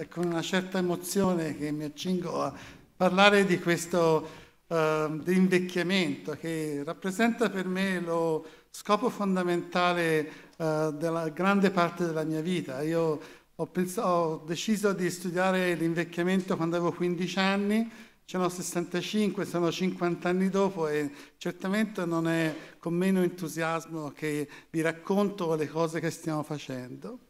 è con una certa emozione che mi accingo a parlare di questo eh, invecchiamento che rappresenta per me lo scopo fondamentale eh, della grande parte della mia vita. Io ho, pensato, ho deciso di studiare l'invecchiamento quando avevo 15 anni ce n'ho 65, sono 50 anni dopo e certamente non è con meno entusiasmo che vi racconto le cose che stiamo facendo.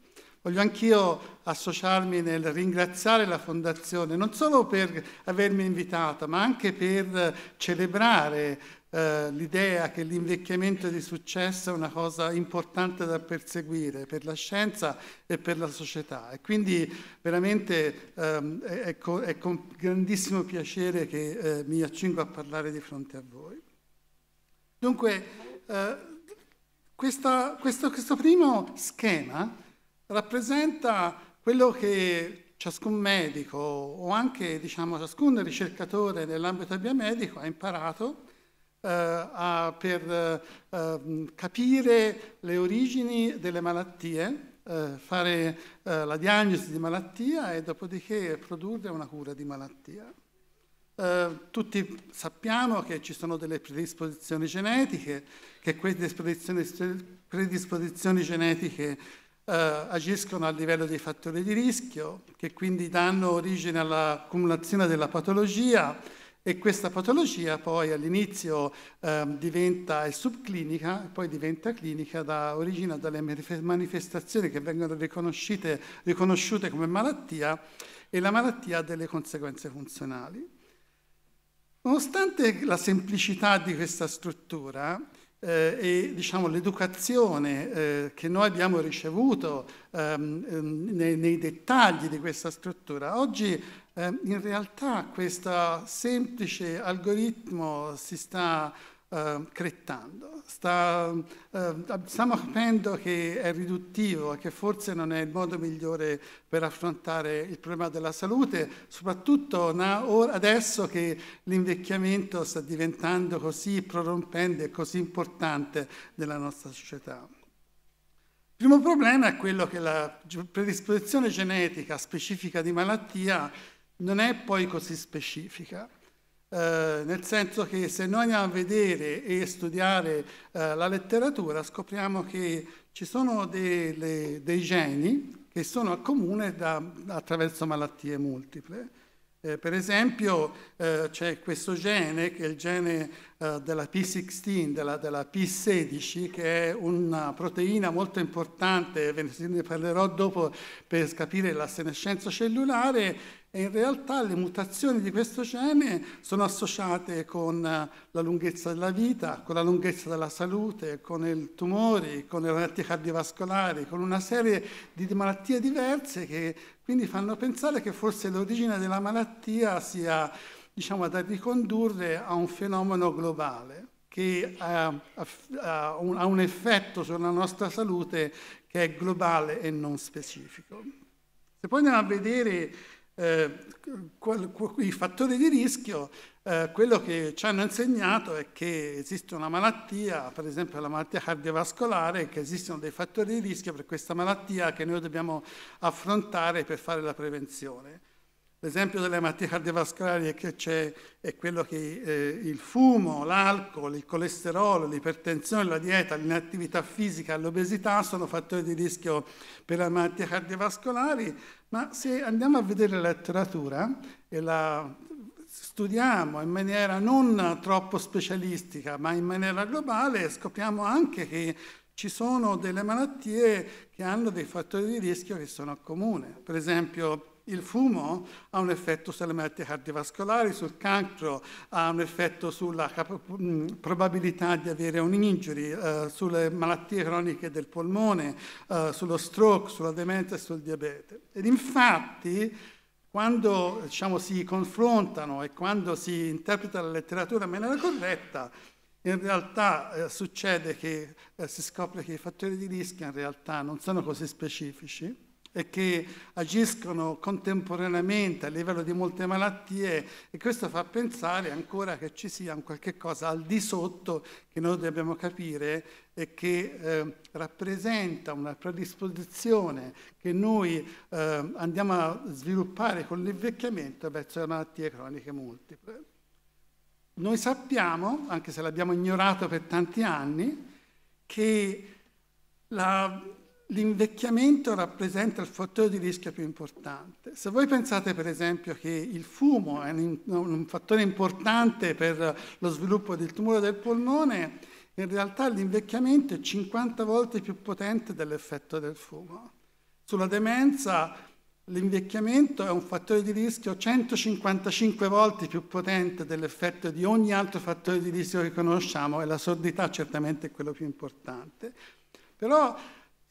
Voglio anch'io associarmi nel ringraziare la Fondazione, non solo per avermi invitata, ma anche per celebrare eh, l'idea che l'invecchiamento di successo è una cosa importante da perseguire per la scienza e per la società. E quindi veramente ehm, è, con grandissimo piacere che eh, mi accingo a parlare di fronte a voi. Dunque, eh, questo, questo primo schema rappresenta quello che ciascun medico o anche diciamo, ciascun ricercatore nell'ambito biomedico ha imparato eh, a, per eh, ehm, capire le origini delle malattie, eh, fare eh, la diagnosi di malattia e dopodiché produrre una cura di malattia. Uh, tutti sappiamo che ci sono delle predisposizioni genetiche, che queste predisposizioni, predisposizioni genetiche eh, agiscono a livello dei fattori di rischio, che quindi danno origine all'accumulazione della patologia e questa patologia poi all'inizio eh, diventa è subclinica, poi diventa clinica, da, origina dalle manifestazioni che vengono riconosciute come malattia e la malattia ha delle conseguenze funzionali. Nonostante la semplicità di questa struttura, eh, e diciamo, l'educazione eh, che noi abbiamo ricevuto ehm, ehm, nei, nei, dettagli di questa struttura. Oggi ehm, in realtà questo semplice algoritmo si sta eh, crettando, sta, eh, stiamo capendo che è riduttivo e che forse non è il modo migliore per affrontare il problema della salute, soprattutto adesso che l'invecchiamento sta diventando così prorompente e così importante nella nostra società. Il primo problema è quello che la predisposizione genetica specifica di malattia non è poi così specifica. Eh, nel senso che se noi andiamo a vedere e studiare eh, la letteratura scopriamo che ci sono delle, dei geni che sono comuni attraverso malattie multiple. Eh, per esempio eh, c'è questo gene, che è il gene eh, della P16, della, della, P16, che è una proteina molto importante, ve ne parlerò dopo per capire la senescenza cellulare, e in realtà le mutazioni di questo gene sono associate con eh, la lunghezza della vita, con la lunghezza della salute, con i tumori, con le malattie cardiovascolari, con una serie di malattie diverse che quindi fanno pensare che forse l'origine della malattia sia diciamo, da ricondurre a un fenomeno globale che eh, eh, ha, un, effetto sulla nostra salute che è globale e non specifico. Se poi andiamo a vedere eh, i fattori di rischio, eh, quello che ci hanno insegnato è che esiste una malattia, per esempio la malattia cardiovascolare, che esistono dei fattori di rischio per questa malattia che noi dobbiamo affrontare per fare la prevenzione. L'esempio delle malattie cardiovascolari che c'è è quello che eh, il fumo, l'alcol, il colesterolo, l'ipertensione, la dieta, l'inattività fisica, l'obesità sono fattori di rischio per le malattie cardiovascolari, ma se andiamo a vedere la letteratura e la studiamo in maniera non troppo specialistica, ma in maniera globale, scopriamo anche che ci sono delle malattie che hanno dei fattori di rischio che sono comuni. Per esempio il fumo ha un effetto sulle malattie cardiovascolari, sul cancro, ha un effetto sulla probabilità di avere un injury, eh, sulle malattie croniche del polmone, eh, sullo stroke, sulla demenza e sul diabete. Ed infatti quando diciamo, si confrontano e quando si interpreta la letteratura in maniera corretta, in realtà eh, succede che eh, si scopre che i fattori di rischio in realtà non sono così specifici e che agiscono contemporaneamente a livello di molte malattie e questo fa pensare ancora che ci sia un qualche cosa al di sotto che noi dobbiamo capire e che eh, rappresenta una predisposizione che noi eh, andiamo a sviluppare con l'invecchiamento verso le malattie croniche multiple. Noi sappiamo, anche se l'abbiamo ignorato per tanti anni, che la l'invecchiamento rappresenta il fattore di rischio più importante. Se voi pensate per esempio che il fumo è un, un fattore importante per lo sviluppo del tumore del polmone, in realtà l'invecchiamento è 50 volte più potente dell'effetto del fumo. Sulla demenza l'invecchiamento è un fattore di rischio 155 volte più potente dell'effetto di ogni altro fattore di rischio che conosciamo e la sordità certamente è quello più importante. Però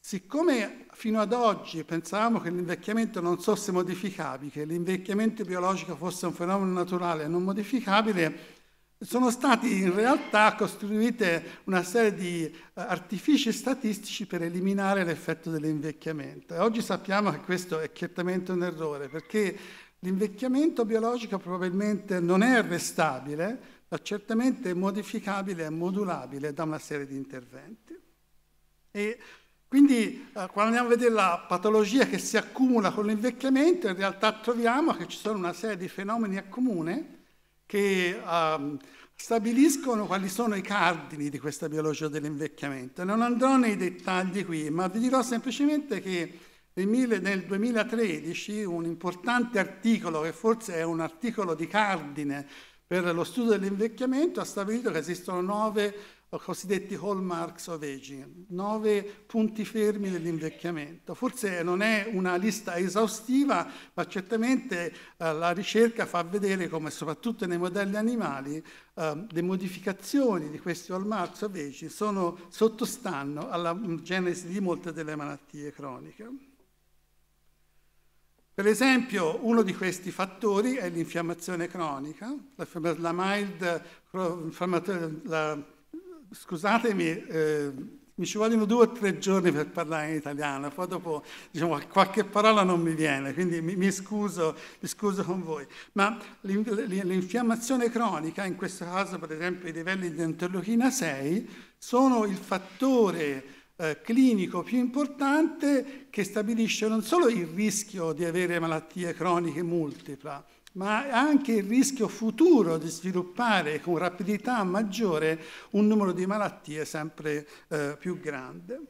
Siccome fino ad oggi pensavamo che l'invecchiamento non fosse modificabile, che l'invecchiamento biologico fosse un fenomeno naturale non modificabile, sono stati in realtà costruite una serie di eh, artifici statistici per eliminare l'effetto dell'invecchiamento. E oggi sappiamo che questo è chiaramente un errore, perché l'invecchiamento biologico probabilmente non è arrestabile, ma certamente è modificabile e modulabile da una serie di interventi. E quindi eh, quando andiamo a vedere la patologia che si accumula con l'invecchiamento, in realtà troviamo che ci sono una serie di fenomeni a comune che eh, stabiliscono quali sono i cardini di questa biologia dell'invecchiamento. Non andrò nei dettagli qui, ma vi dirò semplicemente che nel 2013 un importante articolo, che forse è un articolo di cardine per lo studio dell'invecchiamento, ha stabilito che esistono nove o cosiddetti hallmarks of aging, nove punti fermi dell'invecchiamento. Forse non è una lista esaustiva, ma certamente eh, la ricerca fa vedere come soprattutto nei modelli animali eh, le modificazioni di questi hallmarks of aging sono, sottostanno alla mm, genesi di molte delle malattie croniche. Per esempio, uno di questi fattori è l'infiammazione cronica, la, la mild, la scusatemi, eh, mi ci vogliono due o tre giorni per parlare in italiano, poi dopo diciamo, qualche parola non mi viene, quindi mi, mi, scuso, mi scuso, con voi. Ma l'infiammazione cronica, in questo caso per esempio i livelli di interleuchina 6, sono il fattore eh, clinico più importante che stabilisce non solo il rischio di avere malattie croniche multipla, ma anche il rischio futuro di sviluppare con rapidità maggiore un numero di malattie sempre eh, più grande.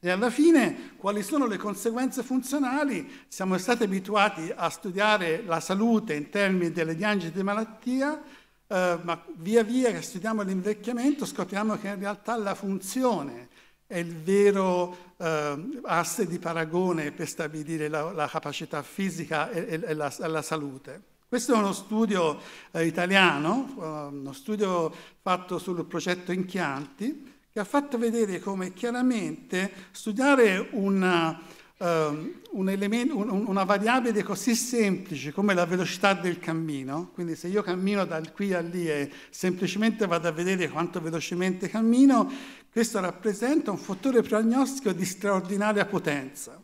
E alla fine, quali sono le conseguenze funzionali? Siamo stati abituati a studiare la salute in termini delle diagnosi di malattia, eh, ma via via che studiamo l'invecchiamento scopriamo che in realtà la funzione è il vero eh, asse di paragone per stabilire la, la capacità fisica e, e la, la, salute. Questo è uno studio eh, italiano, ehm, uno studio fatto sul progetto Inchianti, che ha fatto vedere come chiaramente studiare una, Um, un ehm, elemento, un, una variabile così semplice come la velocità del cammino, quindi se io cammino da qui a lì e semplicemente vado a vedere quanto velocemente cammino, questo rappresenta un fattore prognostico di straordinaria potenza.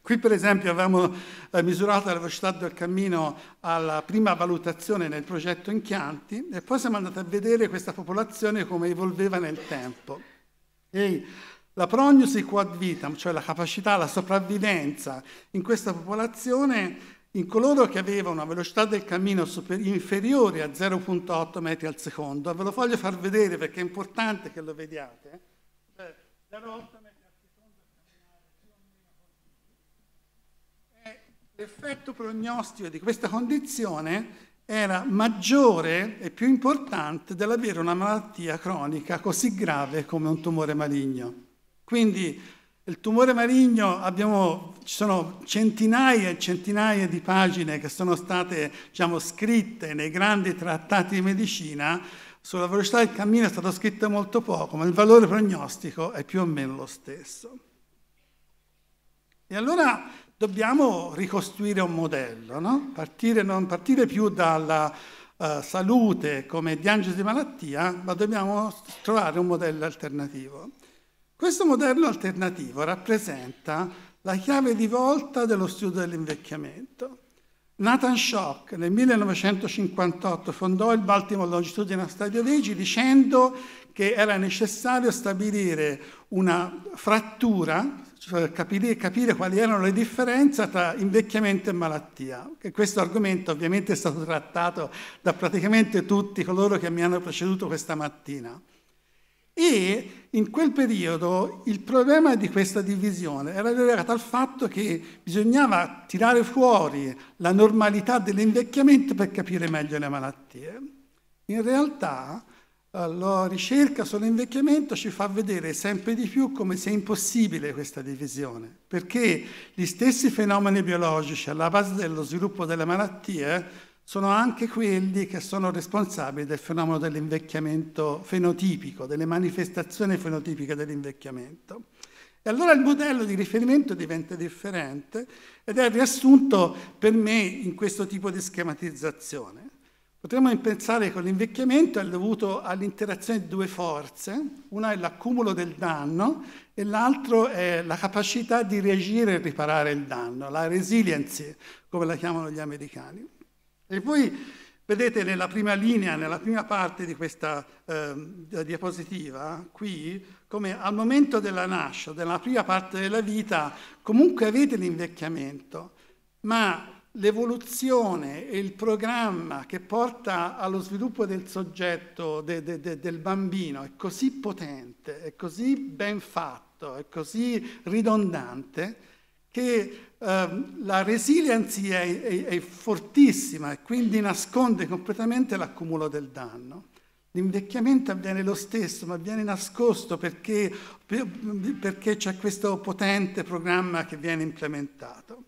Qui per esempio avevamo eh, misurato la velocità del cammino alla prima valutazione nel progetto Inchianti e poi siamo andati a vedere questa popolazione come evolveva nel tempo. E la prognosi quad vitam, cioè la capacità, la sopravvivenza in questa popolazione in coloro che avevano una velocità del cammino super- inferiore a 0.8 metri al secondo, ve lo voglio far vedere perché è importante che lo vediate, cioè 0.8 metri al secondo camminare l'effetto prognostico di questa condizione era maggiore e più importante dell'avere una malattia cronica così grave come un tumore maligno. Quindi il tumore maligno, abbiamo, ci sono centinaia e centinaia di pagine che sono state diciamo, scritte nei grandi trattati di medicina, sulla velocità del cammino è stato scritto molto poco, ma il valore prognostico è più o meno lo stesso. E allora dobbiamo ricostruire un modello, no? partire, non partire più dalla uh, salute come diagnosi di malattia, ma dobbiamo trovare un modello alternativo. Questo modello alternativo rappresenta la chiave di volta dello studio dell'invecchiamento. Nathan Schock nel 1958 fondò il Baltimore Longitudinal Study of Age dicendo che era necessario stabilire una frattura, cioè capire, capire, quali erano le differenze tra invecchiamento e malattia. E questo argomento ovviamente è stato trattato da praticamente tutti coloro che mi hanno preceduto questa mattina. E in quel periodo il problema di questa divisione era legato al fatto che bisognava tirare fuori la normalità dell'invecchiamento per capire meglio le malattie. In realtà eh, la ricerca sull'invecchiamento ci fa vedere sempre di più come sia impossibile questa divisione, perché gli stessi fenomeni biologici alla base dello sviluppo delle malattie sono anche quelli che sono responsabili del fenomeno dell'invecchiamento fenotipico, delle manifestazioni fenotipiche dell'invecchiamento. E allora il modello di riferimento diventa differente ed è riassunto per me in questo tipo di schematizzazione. Potremmo pensare che l'invecchiamento è dovuto all'interazione di due forze, una è l'accumulo del danno e l'altra è la capacità di reagire e riparare il danno, la resiliency, come la chiamano gli americani. E poi vedete nella prima linea, nella prima parte di questa eh, diapositiva, qui, come al momento della nascita, della prima parte della vita, comunque avete l'invecchiamento, ma l'evoluzione e il programma che porta allo sviluppo del soggetto, de, de, de, del bambino, è così potente, è così ben fatto, è così ridondante, che ehm, la resiliency è, è, è, fortissima e quindi nasconde completamente l'accumulo del danno. L'invecchiamento avviene lo stesso, ma avviene nascosto perché, perché c'è questo potente programma che viene implementato.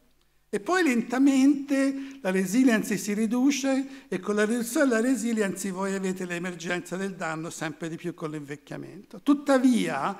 E poi lentamente la resiliency si riduce e con la riduzione della resiliency voi avete l'emergenza del danno sempre di più con l'invecchiamento. Tuttavia,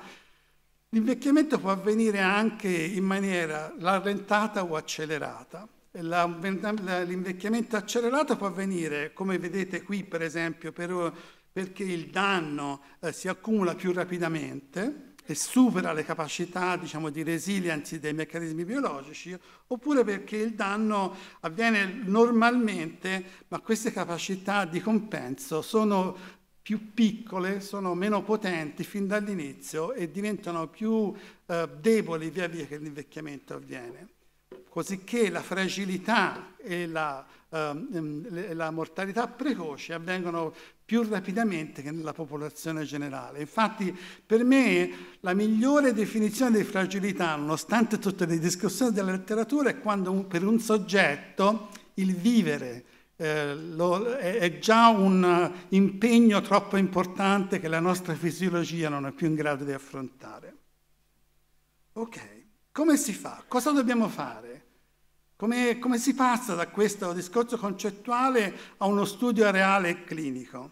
L'invecchiamento può avvenire anche in maniera rallentata o accelerata. L'invecchiamento accelerato può avvenire, come vedete qui per esempio, per, perché il danno eh, si accumula più rapidamente e supera le capacità diciamo, di resiliency dei meccanismi biologici, oppure perché il danno avviene normalmente, ma queste capacità di compenso sono più piccole sono meno potenti fin dall'inizio e diventano più eh, deboli via via che l'invecchiamento avviene. Cosicché la fragilità e la, eh, la mortalità precoce avvengono più rapidamente che nella popolazione generale. Infatti per me la migliore definizione di fragilità, nonostante tutte le discussioni della letteratura, è quando un, per un soggetto il vivere, eh, lo, è, già un eh, impegno troppo importante che la nostra fisiologia non è più in grado di affrontare. Ok, come si fa? Cosa dobbiamo fare? Come, come si passa da questo discorso concettuale a uno studio reale e clinico?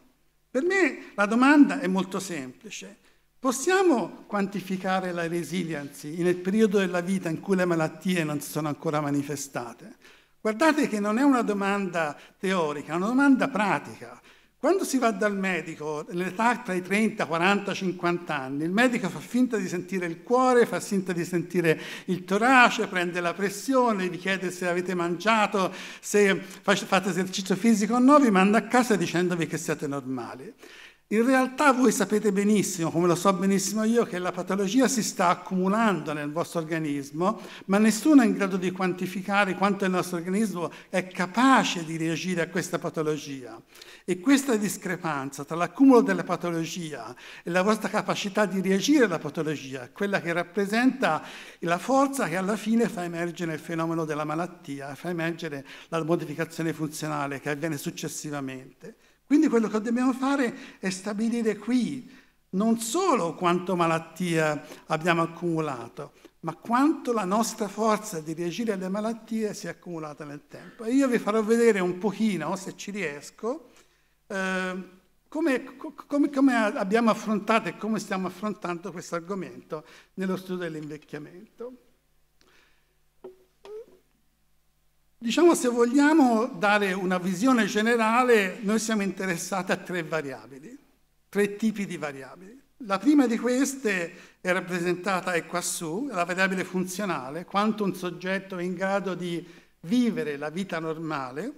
Per me la domanda è molto semplice. Possiamo quantificare la resiliency nel periodo della vita in cui le malattie non si sono ancora manifestate? Guardate che non è una domanda teorica, è una domanda pratica. Quando si va dal medico nell'età tra i 30, 40, 50 anni, il medico fa finta di sentire il cuore, fa finta di sentire il torace, prende la pressione, vi chiede se avete mangiato, se fate esercizio fisico o no, vi manda a casa dicendovi che siete normali. In realtà voi sapete benissimo, come lo so benissimo io, che la patologia si sta accumulando nel vostro organismo, ma nessuno è in grado di quantificare quanto il nostro organismo è capace di reagire a questa patologia. E questa discrepanza tra l'accumulo della patologia e la vostra capacità di reagire alla patologia è quella che rappresenta la forza che alla fine fa emergere il fenomeno della malattia, fa emergere la modificazione funzionale che avviene successivamente. Quindi quello che dobbiamo fare è stabilire qui non solo quanto malattia abbiamo accumulato, ma quanto la nostra forza di reagire alle malattie si è accumulata nel tempo. E io vi farò vedere un pochino, se ci riesco, eh, come, come, come abbiamo affrontato e come stiamo affrontando questo argomento nello studio dell'invecchiamento. Diciamo se vogliamo dare una visione generale, noi siamo interessati a tre variabili, tre tipi di variabili. La prima di queste è rappresentata è qua su, la variabile funzionale, quanto un soggetto è in grado di vivere la vita normale.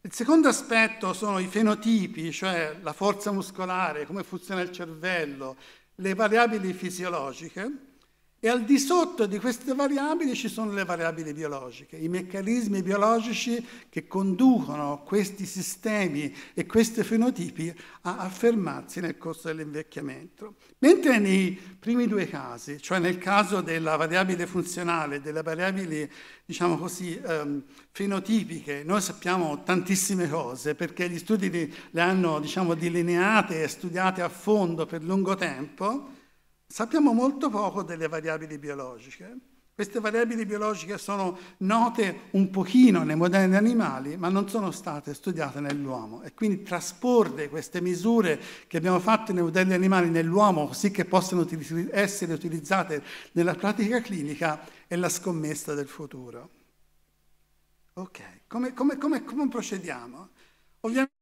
Il secondo aspetto sono i fenotipi, cioè la forza muscolare, come funziona il cervello, le variabili fisiologiche. E al di sotto di queste variabili ci sono le variabili biologiche, i meccanismi biologici che conducono questi sistemi e questi fenotipi a affermarsi nel corso dell'invecchiamento. Mentre nei primi due casi, cioè nel caso della variabile funzionale e delle variabili, diciamo così, ehm, fenotipiche, noi sappiamo tantissime cose perché gli studi le hanno diciamo, delineate e studiate a fondo per lungo tempo, Sappiamo molto poco delle variabili biologiche. Queste variabili biologiche sono note un pochino nei moderni animali, ma non sono state studiate nell'uomo. E quindi trasporre queste misure che abbiamo fatto nei modelli animali nell'uomo, così che possano essere utilizzate nella pratica clinica, è la scommessa del futuro. Ok, come, come, come, come procediamo? Ovviamente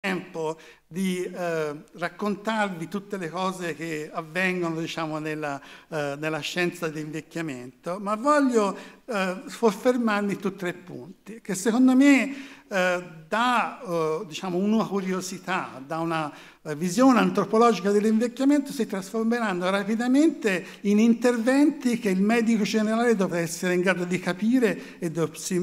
tempo di eh, raccontarvi tutte le cose che avvengono diciamo, nella, eh, nella, scienza dell'invecchiamento, ma voglio eh, soffermarmi su tre punti che secondo me eh, da eh, diciamo, una curiosità, da una eh, visione antropologica dell'invecchiamento si trasformeranno rapidamente in interventi che il medico generale dovrà essere in grado di capire e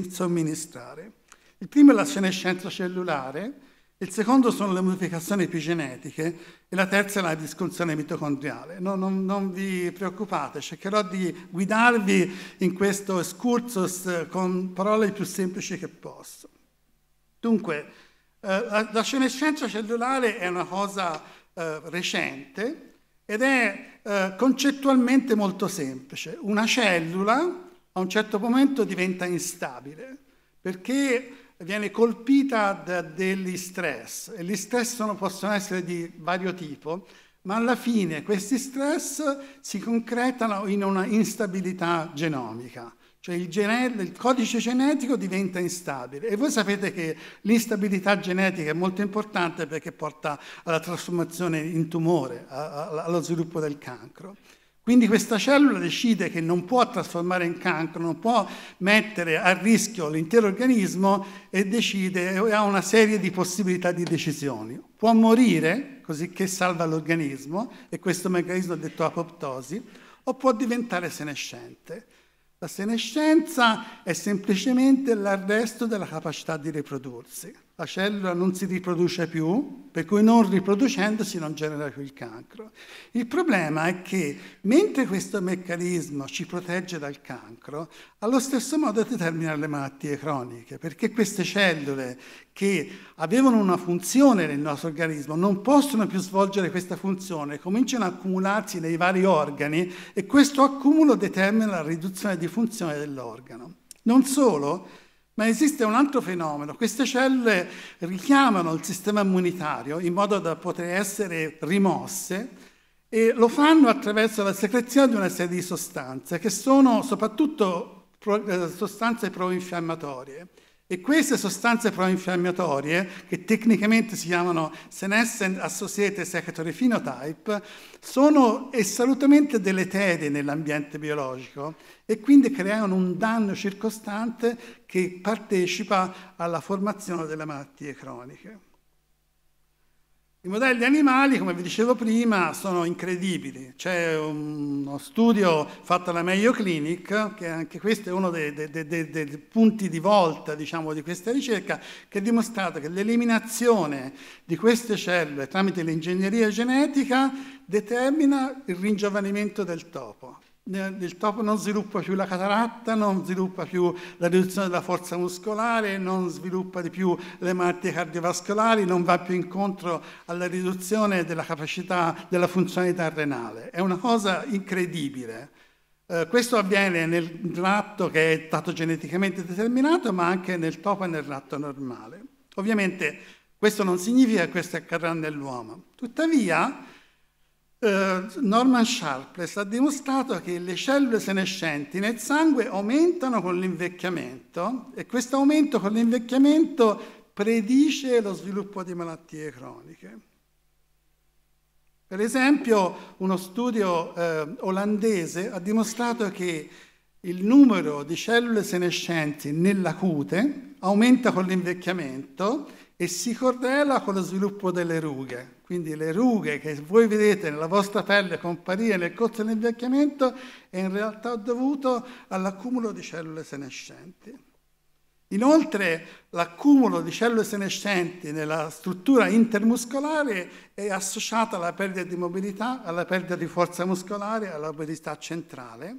somministrare. Il primo è la senescenza cellulare, il secondo sono le modificazioni epigenetiche e la terza è la disfunzione mitocondriale. No, non, non, vi preoccupate, cercherò di guidarvi in questo excursus eh, con parole più semplici che posso. Dunque, eh, la senescenza cellulare è una cosa eh, recente ed è eh, concettualmente molto semplice. Una cellula a un certo momento diventa instabile perché viene colpita da degli stress e gli stress sono, possono essere di vario tipo, ma alla fine questi stress si concretano in una instabilità genomica, cioè il, gene- il codice genetico diventa instabile e voi sapete che l'instabilità genetica è molto importante perché porta alla trasformazione in tumore, a- a- allo sviluppo del cancro. Quindi questa cellula decide che non può trasformare in cancro, non può mettere a rischio l'intero organismo e decide, ha una serie di possibilità di decisioni. Può morire, così che salva l'organismo, e questo meccanismo è detto apoptosi, o può diventare senescente. La senescenza è semplicemente l'arresto della capacità di riprodursi la cellula non si riproduce più, per cui non riproducendosi non genera più il cancro. Il problema è che mentre questo meccanismo ci protegge dal cancro, allo stesso modo determina le malattie croniche, perché queste cellule che avevano una funzione nel nostro organismo non possono più svolgere questa funzione, cominciano ad accumularsi nei vari organi e questo accumulo determina la riduzione di funzione dell'organo. Non solo, ma esiste un altro fenomeno, queste cellule richiamano il sistema immunitario in modo da poter essere rimosse e lo fanno attraverso la secrezione di una serie di sostanze che sono soprattutto eh, sostanze proinfiammatorie. E queste sostanze proinfiammatorie, che tecnicamente si chiamano senescent associated secretory phenotype, sono assolutamente deleterie nell'ambiente biologico e quindi creano un danno circostante che partecipa alla formazione delle malattie croniche. I modelli animali, come vi dicevo prima, sono incredibili. C'è uno studio fatto alla Mayo Clinic, che anche questo è uno dei, dei, dei, dei punti di volta diciamo, di questa ricerca, che ha dimostrato che l'eliminazione di queste cellule tramite l'ingegneria genetica determina il ringiovanimento del topo il topo non sviluppa più la cataratta, non sviluppa più la riduzione della forza muscolare, non sviluppa di più le malattie cardiovascolari, non va più incontro alla riduzione della capacità, della funzionalità renale. È una cosa incredibile. Eh, questo avviene nel ratto che è stato geneticamente determinato, ma anche nel topo e nel ratto normale. Ovviamente questo non significa che questo accadrà nell'uomo. Tuttavia, eh, Norman Sharpless ha dimostrato che le cellule senescenti nel sangue aumentano con l'invecchiamento e questo aumento con l'invecchiamento predice lo sviluppo di malattie croniche. Per esempio, uno studio eh, olandese ha dimostrato che il numero di cellule senescenti nella cute aumenta con l'invecchiamento e si correla con lo sviluppo delle rughe. Quindi le rughe che voi vedete nella vostra pelle comparire nel corso dell'invecchiamento è in realtà dovuto all'accumulo di cellule senescenti. Inoltre l'accumulo di cellule senescenti nella struttura intermuscolare è associato alla perdita di mobilità, alla perdita di forza muscolare, alla mobilità centrale.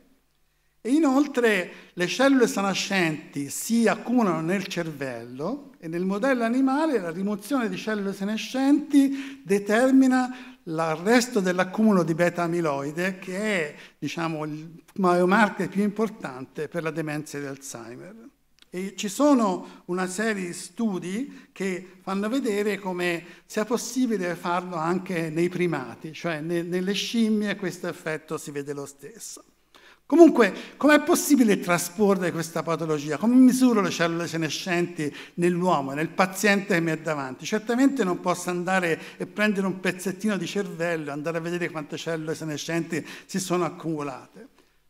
E inoltre le cellule senescenti si accumulano nel cervello e nel modello animale la rimozione di cellule senescenti determina l'arresto dell'accumulo di beta-amiloide che è diciamo, il biomarker più importante per la demenza di Alzheimer. E ci sono una serie di studi che fanno vedere come sia possibile farlo anche nei primati, cioè nelle scimmie questo effetto si vede lo stesso. Comunque, com'è possibile trasporre questa patologia? Come misuro le cellule senescenti nell'uomo, nel paziente che mi è davanti? Certamente non posso andare e prendere un pezzettino di cervello, andare a vedere quante cellule senescenti si sono accumulate.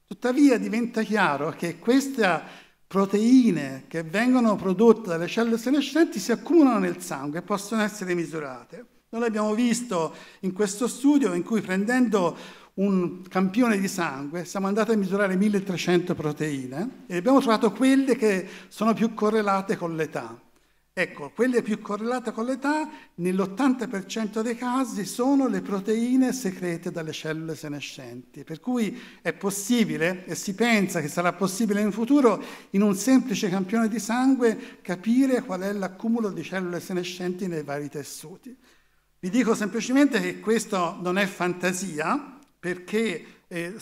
Tuttavia diventa chiaro che queste proteine che vengono prodotte dalle cellule senescenti si accumulano nel sangue e possono essere misurate. Noi l'abbiamo visto in questo studio in cui prendendo un campione di sangue, siamo andati a misurare 1300 proteine e abbiamo trovato quelle che sono più correlate con l'età. Ecco, quelle più correlate con l'età, nell'80% dei casi, sono le proteine secrete dalle cellule senescenti. Per cui è possibile, e si pensa che sarà possibile in futuro, in un semplice campione di sangue capire qual è l'accumulo di cellule senescenti nei vari tessuti. Vi dico semplicemente che questo non è fantasia, perché eh,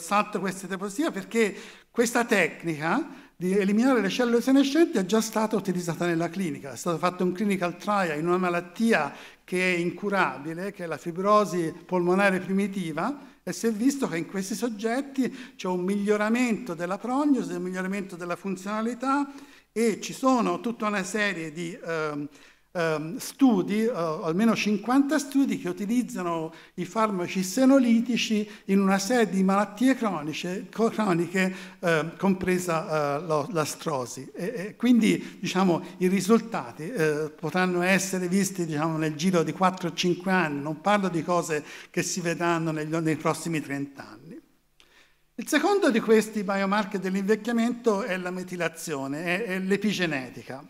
salta questa ipocrisia? Perché questa tecnica di eliminare le cellule senescenti è già stata utilizzata nella clinica, è stato fatto un clinical trial in una malattia che è incurabile, che è la fibrosi polmonare primitiva, e si è visto che in questi soggetti c'è un miglioramento della prognosi, un miglioramento della funzionalità e ci sono tutta una serie di... Eh, Ehm, studi, eh, almeno 50 studi, che utilizzano i farmaci senolitici in una serie di malattie croniche, croniche ehm, compresa eh, l'astrosi. E, quindi diciamo, i risultati eh, potranno essere visti diciamo, nel giro di 4-5 anni, non parlo di cose che si vedranno nei prossimi 30 anni. Il secondo di questi biomarker dell'invecchiamento è la metilazione, è l'epigenetica.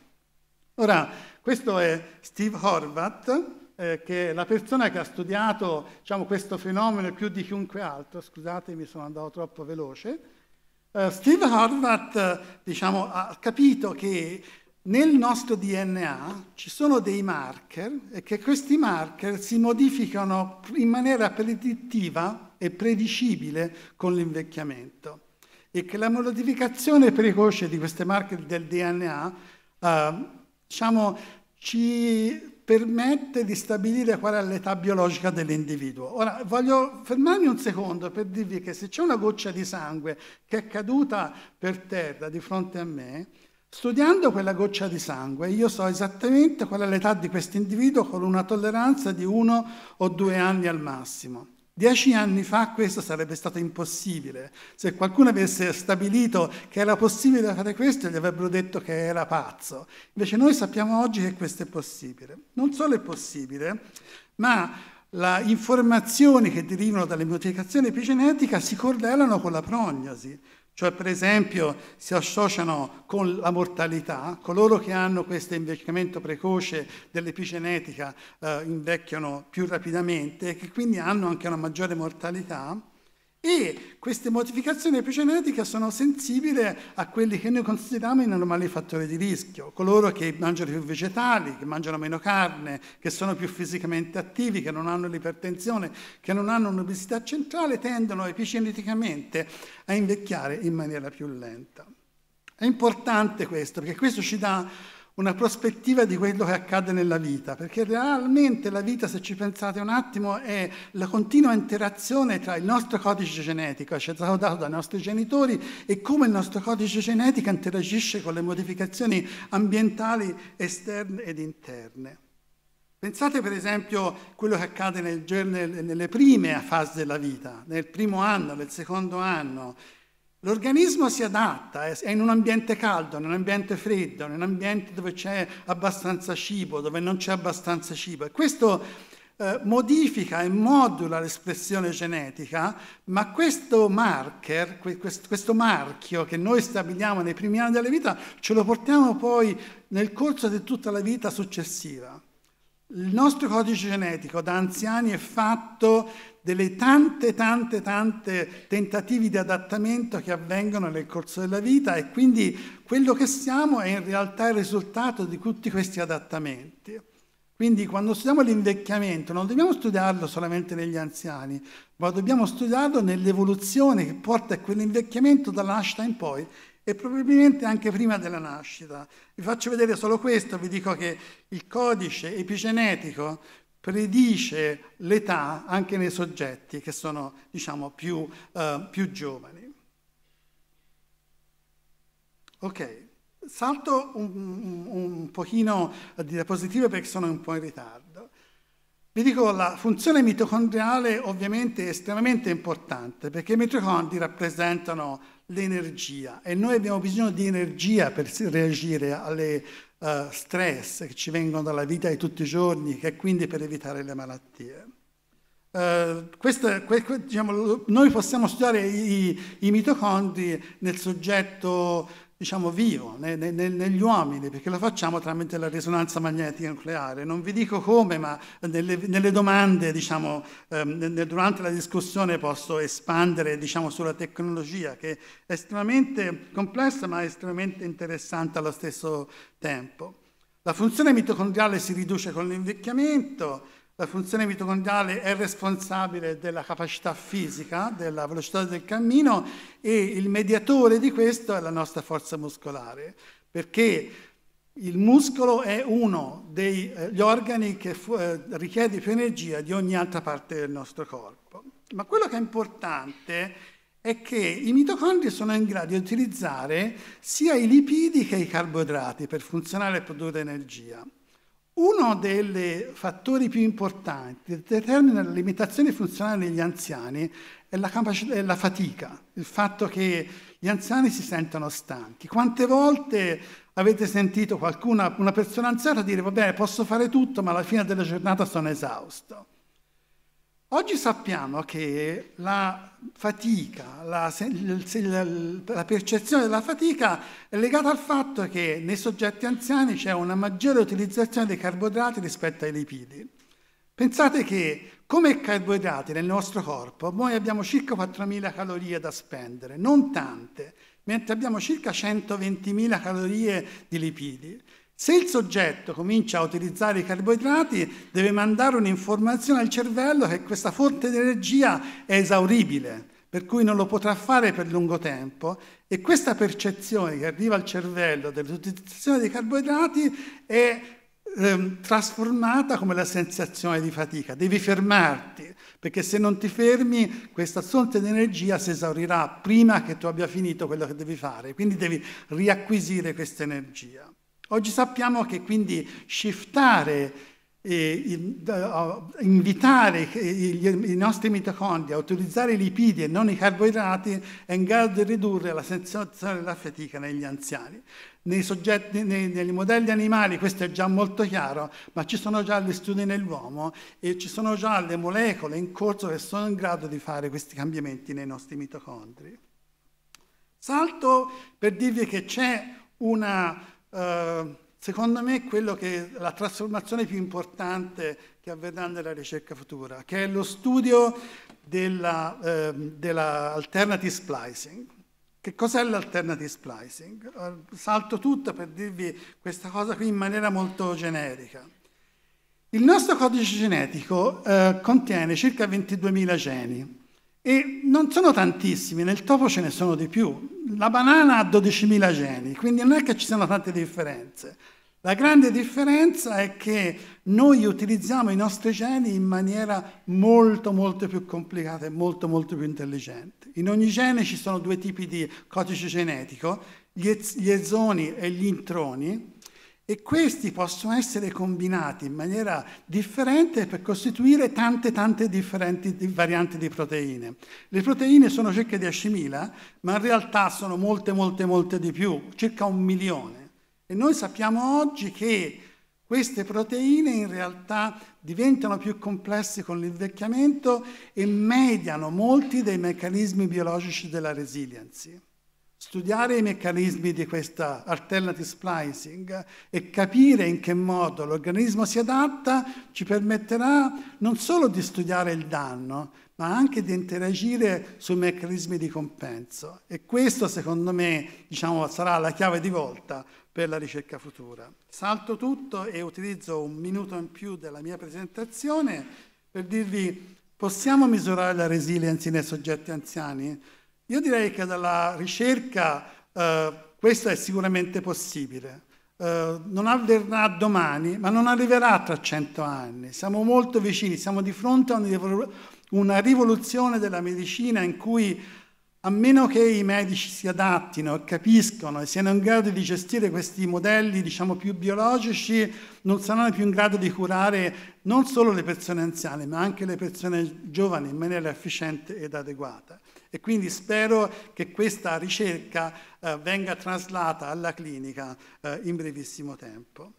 Ora, questo è Steve Horvath, eh, che è la persona che ha studiato diciamo, questo fenomeno più di chiunque altro, scusatemi sono andato troppo veloce. Eh, Steve Horvath diciamo, ha capito che nel nostro DNA ci sono dei marker e che questi marker si modificano in maniera predittiva e predicibile con l'invecchiamento e che la modificazione precoce di queste marker del DNA eh, diciamo, ci permette di stabilire qual è l'età biologica dell'individuo. Ora voglio fermarmi un secondo per dirvi che se c'è una goccia di sangue che è caduta per terra di fronte a me, studiando quella goccia di sangue io so esattamente qual è l'età di questo individuo con una tolleranza di uno o due anni al massimo. Dieci anni fa questo sarebbe stato impossibile. Se qualcuno avesse stabilito che era possibile fare questo, gli avrebbero detto che era pazzo. Invece noi sappiamo oggi che questo è possibile. Non solo è possibile, ma le informazioni che derivano dall'immunificazione epigenetica si correlano con la prognosi. Cioè, per esempio, si associano con la mortalità, coloro che hanno questo invecchiamento precoce dell'epigenetica eh, invecchiano più rapidamente e che quindi hanno anche una maggiore mortalità e queste modificazioni epigenetiche sono sensibili a quelli che noi consideriamo i normali fattori di rischio, coloro che mangiano più vegetali, che mangiano meno carne, che sono più fisicamente attivi, che non hanno l'ipertensione, che non hanno un'obesità centrale, tendono epigeneticamente a invecchiare in maniera più lenta. È importante questo perché questo ci dà una prospettiva di quello che accade nella vita, perché realmente la vita, se ci pensate un attimo, è la continua interazione tra il nostro codice genetico, cioè è stato dato dai nostri genitori, e come il nostro codice genetico interagisce con le modificazioni ambientali esterne ed interne. Pensate per esempio a quello che accade nel, nelle prime fasi della vita, nel primo anno, nel secondo anno, L'organismo si adatta, eh, è in un ambiente caldo, in un ambiente freddo, in un ambiente dove c'è abbastanza cibo, dove non c'è abbastanza cibo. E questo eh, modifica e modula l'espressione genetica, ma questo marker, questo marchio che noi stabiliamo nei primi anni della vita, ce lo portiamo poi nel corso di tutta la vita successiva. Il nostro codice genetico da anziani è fatto delle tante, tante, tante tentativi di adattamento che avvengono nel corso della vita e quindi quello che siamo è in realtà il risultato di tutti questi adattamenti. Quindi quando studiamo l'invecchiamento non dobbiamo studiarlo solamente negli anziani, ma dobbiamo studiarlo nell'evoluzione che porta a quell'invecchiamento dalla nascita in poi e probabilmente anche prima della nascita. Vi faccio vedere solo questo, vi dico che il codice epigenetico predice l'età anche nei soggetti che sono diciamo, più, eh, più giovani. Ok, salto un, un pochino di diapositive perché sono un po' in ritardo. Vi dico, la funzione mitocondriale ovviamente è estremamente importante perché i mitocondri rappresentano l'energia e noi abbiamo bisogno di energia per reagire alle uh, stress che ci vengono dalla vita di tutti i giorni e quindi per evitare le malattie. Uh, questa, que, diciamo, noi possiamo studiare i, i mitocondri nel soggetto diciamo, vivo ne, ne, negli uomini, perché lo facciamo tramite la risonanza magnetica nucleare. Non vi dico come, ma nelle, nelle domande, diciamo, ehm, durante la discussione posso espandere diciamo, sulla tecnologia, che è estremamente complessa ma estremamente interessante allo stesso tempo. La funzione mitocondriale si riduce con l'invecchiamento, la funzione mitocondriale è responsabile della capacità fisica, della velocità del cammino e il mediatore di questo è la nostra forza muscolare, perché il muscolo è uno degli eh, organi che eh, richiede più energia di ogni altra parte del nostro corpo. Ma quello che è importante è che i mitocondri sono in grado di utilizzare sia i lipidi che i carboidrati per funzionare e produrre energia. Uno dei fattori più importanti che determina la limitazione funzionale degli anziani è la, è la, fatica, il fatto che gli anziani si sentano stanchi. Quante volte avete sentito qualcuna, una persona anziana dire va bene, posso fare tutto ma alla fine della giornata sono esausto? Oggi sappiamo che la fatica, la, la, percezione della fatica è legata al fatto che nei soggetti anziani c'è una maggiore utilizzazione dei carboidrati rispetto ai lipidi. Pensate che come carboidrati nel nostro corpo noi abbiamo circa 4.000 calorie da spendere, non tante, mentre abbiamo circa 120.000 calorie di lipidi. Se il soggetto comincia a utilizzare i carboidrati, deve mandare un'informazione al cervello che questa fonte di energia è esauribile, per cui non lo potrà fare per lungo tempo e questa percezione che arriva al cervello dell'utilizzazione dei carboidrati è ehm, trasformata come la sensazione di fatica. Devi fermarti, perché se non ti fermi questa fonte di energia si esaurirà prima che tu abbia finito quello che devi fare, quindi devi riacquisire questa energia. Oggi sappiamo che quindi shiftare, eh, invitare eh, i nostri mitocondri a utilizzare i lipidi e non i carboidrati è in grado di ridurre la sensazione della fatica negli anziani. Nei, soggetti, nei, nei modelli animali questo è già molto chiaro, ma ci sono già gli studi nell'uomo e ci sono già le molecole in corso che sono in grado di fare questi cambiamenti nei nostri mitocondri. Salto per dirvi che c'è una eh, secondo me quello che è la trasformazione più importante che avverrà nella ricerca futura, che è lo studio della, eh, della alternative splicing. Che cos'è l'alternative splicing? Eh, salto tutto per dirvi questa cosa qui in maniera molto generica. Il nostro codice genetico eh, contiene circa 22.000 geni. E non sono tantissimi, nel topo ce ne sono di più. La banana ha 12.000 geni, quindi non è che ci siano tante differenze. La grande differenza è che noi utilizziamo i nostri geni in maniera molto molto più complicata e molto molto più intelligente. In ogni gene ci sono due tipi di codice genetico, gli, ez- gli esoni e gli introni, e questi possono essere combinati in maniera differente per costituire tante tante differenti varianti di proteine. Le proteine sono circa 10.000, ma in realtà sono molte molte molte di più, circa un milione. E noi sappiamo oggi che queste proteine in realtà diventano più complesse con l'invecchiamento e mediano molti dei meccanismi biologici della resilienza studiare i meccanismi di questa alternative splicing e capire in che modo l'organismo si adatta ci permetterà non solo di studiare il danno, ma anche di interagire sui meccanismi di compenso. E questo, secondo me, diciamo, sarà la chiave di volta per la ricerca futura. Salto tutto e utilizzo un minuto in più della mia presentazione per dirvi, possiamo misurare la resilienza nei soggetti anziani? Io direi che dalla ricerca eh, questo è sicuramente possibile. Eh, non avverrà domani, ma non arriverà tra cento anni. Siamo molto vicini, siamo di fronte a una rivoluzione della medicina in cui a meno che i medici si adattino e capiscono e siano in grado di gestire questi modelli diciamo, più biologici, non saranno più in grado di curare non solo le persone anziane, ma anche le persone giovani in maniera efficiente ed adeguata. E quindi spero che questa ricerca eh, venga traslata alla clinica eh, in brevissimo tempo.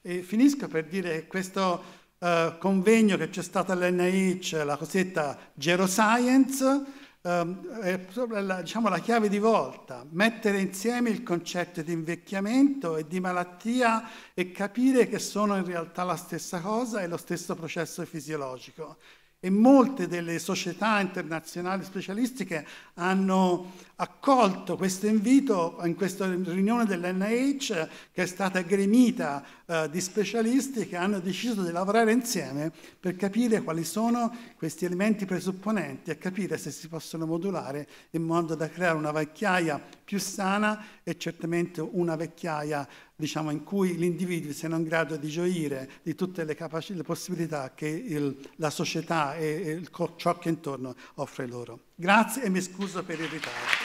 E finisco per dire che questo eh, convegno che c'è stato all'NIH, la cosiddetta Geroscience, Science, ehm, è la, diciamo, la chiave di volta, mettere insieme il concetto di invecchiamento e di malattia e capire che sono in realtà la stessa cosa e lo stesso processo fisiologico e molte delle società internazionali specialistiche hanno accolto questo invito in questa riunione dell'NIH che è stata gremita eh, di specialisti che hanno deciso di lavorare insieme per capire quali sono questi elementi presupponenti e capire se si possono modulare in modo da creare una vecchiaia più sana e certamente una vecchiaia diciamo, in cui l'individuo sia in grado di gioire di tutte le, le possibilità che il, la società e il, ciò che intorno offre loro. Grazie e mi scuso per il ritardo.